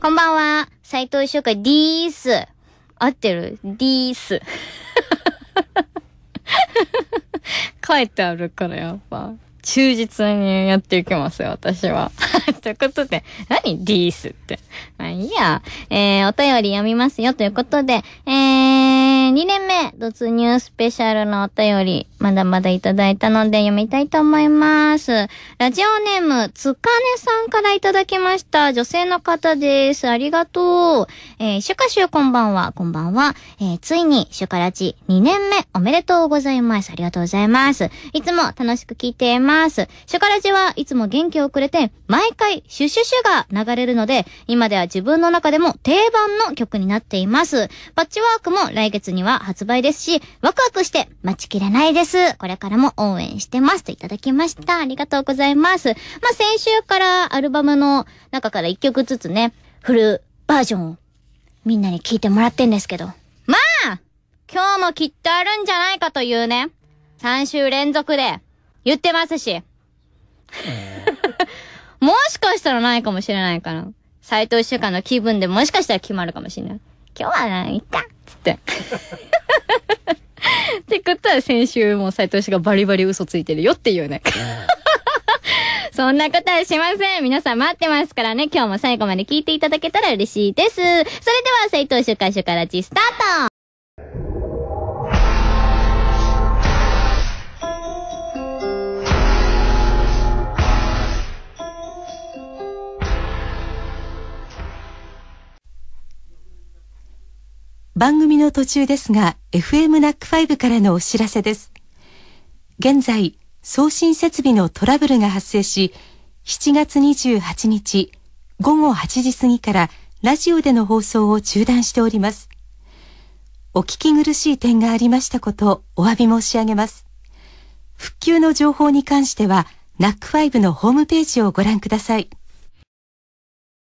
こんばんは。斎藤翔会でーす。合ってるでーす。書いてあるからやっぱ、忠実にやっていきますよ、私は。ということで、何ディースって。まあいいや。えー、お便り読みますよということで、えー突入スペシャルのお便り、まだまだいただいたので読みたいと思います。ラジオネーム、つかねさんからいただきました。女性の方です。ありがとう。えー、シュカシュこんばんは、こんばんは。えー、ついに、シュカラチ2年目おめでとうございます。ありがとうございます。いつも楽しく聞いています。シュカラチはいつも元気をくれて、毎回、シュシュシュが流れるので、今では自分の中でも定番の曲になっています。パッチワークも来月には発売売ですし、ワクワクして待ちきれないです。これからも応援してますといただきました。ありがとうございます。まあ、先週からアルバムの中から一曲ずつね、フルバージョンをみんなに聞いてもらってんですけど。まあ今日もきっとあるんじゃないかというね、3週連続で言ってますし。もしかしたらないかもしれないから。斎藤一週間の気分でもしかしたら決まるかもしれない。今日はないかつって。先週も斎藤氏がバリバリ嘘ついてるよっていうね。そんなことはしません。皆さん待ってますからね。今日も最後まで聞いていただけたら嬉しいです。それでは、斉藤集会所からチスタート番組の途中ですが FM ナック5からのお知らせです。現在、送信設備のトラブルが発生し、7月28日午後8時過ぎからラジオでの放送を中断しております。お聞き苦しい点がありましたことお詫び申し上げます。復旧の情報に関しては、ナック5のホームページをご覧ください。